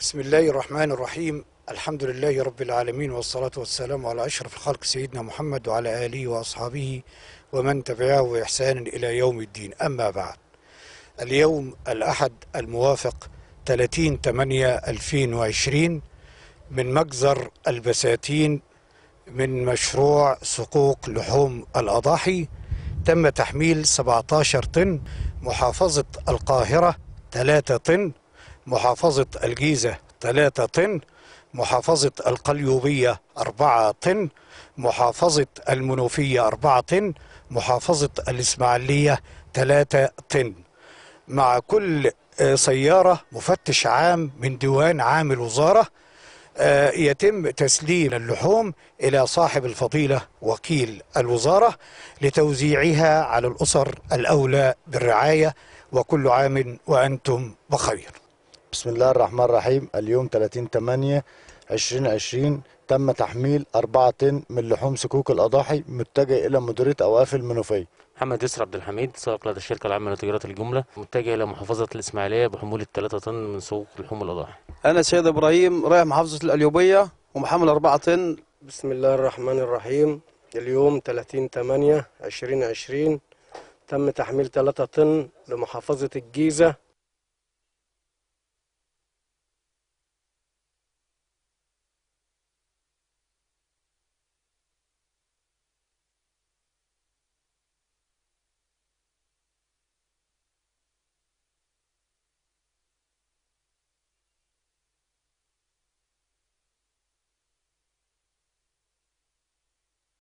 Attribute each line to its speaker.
Speaker 1: بسم الله الرحمن الرحيم الحمد لله رب العالمين والصلاة والسلام على أشرف الخلق سيدنا محمد وعلى آله وأصحابه ومن تبعه بإحسان إلى يوم الدين أما بعد اليوم الأحد الموافق 30 8 2020 من مجزر البساتين من مشروع سقوق لحوم الأضاحي تم تحميل 17 طن محافظة القاهرة 3 طن محافظة الجيزة 3 طن محافظة القليوبية 4 طن محافظة المنوفية 4 طن محافظة الإسماعيلية 3 طن مع كل آه، سيارة مفتش عام من ديوان عام الوزارة آه، يتم تسليم اللحوم إلى صاحب الفضيلة وكيل الوزارة لتوزيعها على الأسر الأولى
Speaker 2: بالرعاية وكل عام وأنتم بخير بسم الله الرحمن الرحيم اليوم 30 8 2020 تم تحميل 4 طن من لحوم صكوك الأضاحي متجه إلى مديرية أوقاف المنوفية
Speaker 3: محمد يسر عبد الحميد سائق لدى الشركة العامة لتجارة الجملة متجه إلى محافظة الإسماعيلية بحمولة 3 طن من صكوك لحوم الأضاحي
Speaker 4: أنا سيد إبراهيم رايح محافظة القليوبية ومحمل 4 طن بسم الله الرحمن الرحيم اليوم 30 8 2020 تم تحميل 3 طن لمحافظة الجيزة